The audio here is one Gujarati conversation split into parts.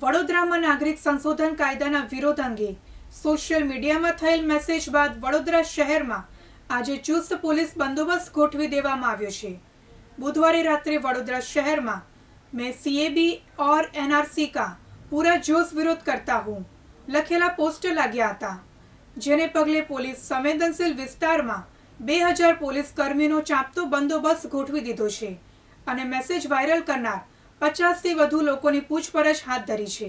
વડોદરામાં નાગરિક સંશોધન કાયદાના વિરોધ અંગે સોશિયલ મીડિયામાં થયેલ મેસેજ બાદ વડોદરા શહેરમાં આજે ચુસ્ત પોલીસ બંદોબસ્ત ગોઠવી દેવામાં આવ્યો છે બુધવારે રાત્રે વડોદરા શહેરમાં મેં સીએબી ઓર એનઆરસી કા પૂરા જોશ વિરોધ કરતા હું લખેલા પોસ્ટર લાગ્યા હતા જેને પગલે પોલીસ સંવેદનશીલ વિસ્તારમાં બે હજાર પોલીસ કર્મીનો ચાંપતો બંદોબસ્ત ગોઠવી દીધો છે અને મેસેજ વાયરલ કરનાર પચાસથી વધુ લોકોની પૂછપરછ હાથ ધરી છે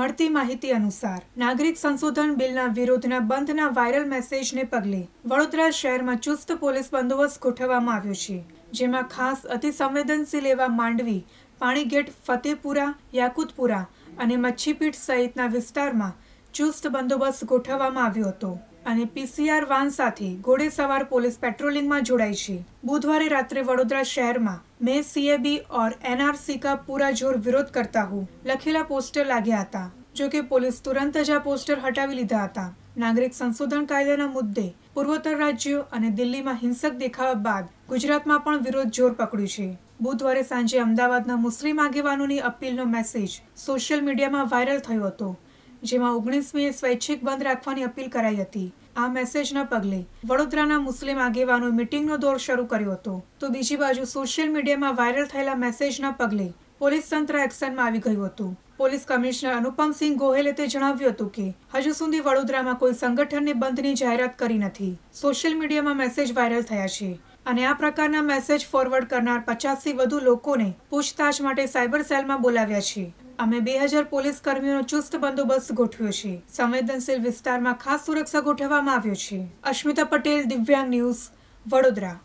મળતી માહિતી અનુસાર નાગરિક સંશોધન બિલના વિરોધના બંધના વાયરલ મેસેજને પગલે વડોદરા શહેરમાં ચુસ્ત પોલીસ બંદોબસ્ત ગોઠવવામાં આવ્યો છે જેમાં ખાસ અતિસંવેદનશીલ એવા માંડવી પાણીગેટ ફતેપુરા યાકુતપુરા અને મચ્છીપીઠ સહિતના વિસ્તારમાં ચુસ્ત બંદોબસ્ત ગોઠવવામાં આવ્યો હતો અને પીસીઆર વાન સાથે ઘોડેસવાર પોલીસ પેટ્રોલિંગમાં જોડાઈ છે બુધવારે રાત્રે વડોદરા શહેરમાં મેં સીએબી ઓર એનઆરસી કા પૂરા જોર વિરોધ કરતા હું લખેલા પોસ્ટર લાગ્યા હતા જો કે પોલીસ તુરંત જ આ પોસ્ટર હટાવી લીધા હતા નાગરિક સંશોધન કાયદાના મુદ્દે પૂર્વોત્તર રાજ્યો અને દિલ્હીમાં હિંસક દેખાવ બાદ ગુજરાતમાં પણ વિરોધ જોર પકડ્યું છે બુધવારે સાંજે અમદાવાદના મુસ્લિમ આગેવાનોની અપીલનો મેસેજ સોશિયલ મીડિયામાં વાયરલ થયો હતો જેમાં ઓગણીસમીએ સ્વૈચ્છિક બંધ રાખવાની અપીલ કરાઈ હતી આ મેસેજના પગલે વડોદરાના મુસ્લિમ આગેવાનો મિટિંગનો દોર શરૂ કર્યો હતો તો બીજી બાજુ સોશિયલ મીડિયામાં વાયરલ થયેલા મેસેજના પગલે પોલીસ તંત્ર એક્શનમાં આવી ગયું હતું પોલીસ કમિશનર અનુપમસિંહ ગોહેલે તે જણાવ્યું હતું કે હજુ સુધી વડોદરામાં કોઈ સંગઠનને બંધની જાહેરાત કરી નથી સોશિયલ મીડિયામાં મેસેજ વાયરલ થયા છે અને આ પ્રકારના મેસેજ ફોરવર્ડ કરનાર પચાસથી વધુ લોકોને પૂછતાછ માટે સાયબર સેલમાં બોલાવ્યા છે અમે બે હજાર પોલીસ કર્મીઓનો ચુસ્ત બંદોબસ્ત ગોઠવ્યો છે સંવેદનશીલ વિસ્તારમાં ખાસ સુરક્ષા ગોઠવવામાં આવ્યો છે અશ્મિતા પટેલ દિવ્યાંગ ન્યૂઝ વડોદરા